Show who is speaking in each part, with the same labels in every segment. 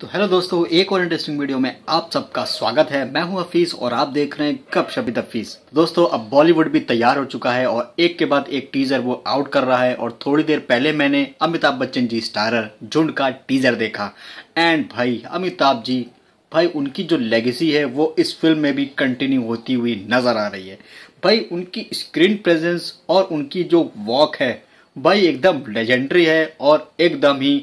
Speaker 1: तो हेलो दोस्तों एक और इंटरेस्टिंग वीडियो में आप सबका स्वागत है मैं हूं हफीज और आप देख रहे हैं कब शबीद हफीज तो दोस्तों अब बॉलीवुड भी तैयार हो चुका है और एक के बाद एक टीजर वो आउट कर रहा है और थोड़ी देर पहले मैंने अमिताभ बच्चन जी स्टारर झुंड का टीजर देखा एंड भाई अमिताभ जी भाई उनकी जो लेगेसी है वो इस फिल्म में भी कंटिन्यू होती हुई नजर आ रही है भाई उनकी स्क्रीन प्रेजेंस और उनकी जो वॉक है भाई एकदम लेजेंडरी है और एकदम ही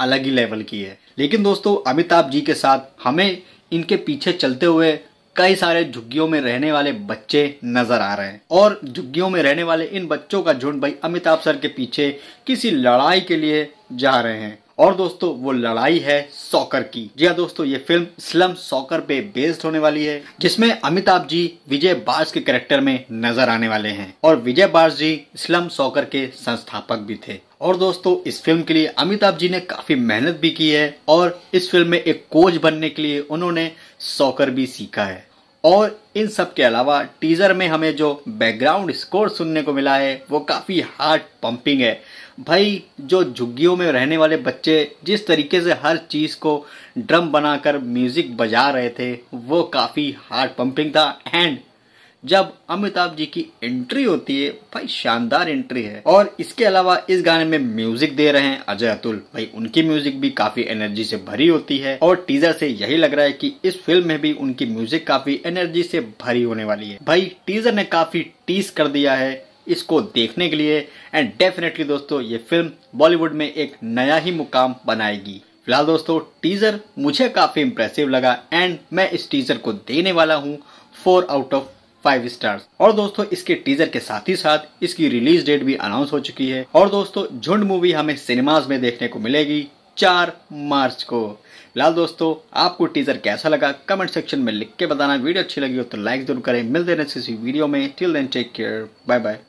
Speaker 1: अलग ही लेवल की है लेकिन दोस्तों अमिताभ जी के साथ हमें इनके पीछे चलते हुए कई सारे झुग्गियों में रहने वाले बच्चे नजर आ रहे हैं और झुग्गियों में रहने वाले इन बच्चों का झुंड भाई अमिताभ सर के पीछे किसी लड़ाई के लिए जा रहे हैं और दोस्तों वो लड़ाई है सॉकर की जी हाँ दोस्तों ये फिल्म स्लम सॉकर पे बेस्ड होने वाली है जिसमें अमिताभ जी विजय बास के कैरेक्टर में नजर आने वाले हैं और विजय बास जी स्लम सॉकर के संस्थापक भी थे और दोस्तों इस फिल्म के लिए अमिताभ जी ने काफी मेहनत भी की है और इस फिल्म में एक कोच बनने के लिए उन्होंने सॉकर भी सीखा है और इन सब के अलावा टीजर में हमें जो बैकग्राउंड स्कोर सुनने को मिला है वो काफ़ी हार्ट पंपिंग है भाई जो झुग्गियों में रहने वाले बच्चे जिस तरीके से हर चीज़ को ड्रम बनाकर म्यूज़िक बजा रहे थे वो काफ़ी हार्ट पंपिंग था एंड जब अमिताभ जी की एंट्री होती है भाई शानदार एंट्री है और इसके अलावा इस गाने में म्यूजिक दे रहे हैं अजय अतुल भाई उनकी म्यूजिक भी काफी एनर्जी से भरी होती है और टीजर से यही लग रहा है कि इस फिल्म में भी उनकी म्यूजिक काफी एनर्जी से भरी होने वाली है भाई टीजर ने काफी टीस कर दिया है इसको देखने के लिए एंड डेफिनेटली दोस्तों ये फिल्म बॉलीवुड में एक नया ही मुकाम बनाएगी फिलहाल दोस्तों टीजर मुझे काफी इम्प्रेसिव लगा एंड मैं इस टीजर को देने वाला हूँ four out of five stars और दोस्तों इसके टीजर के साथ ही साथ इसकी रिलीज डेट भी अनाउंस हो चुकी है और दोस्तों झुंड मूवी हमें सिनेमाज में देखने को मिलेगी चार मार्च को लाल दोस्तों आपको टीजर कैसा लगा कमेंट सेक्शन में लिख के बताना वीडियो अच्छी लगी हो तो लाइक जरूर करें मिलते हैं वीडियो में till then take care bye bye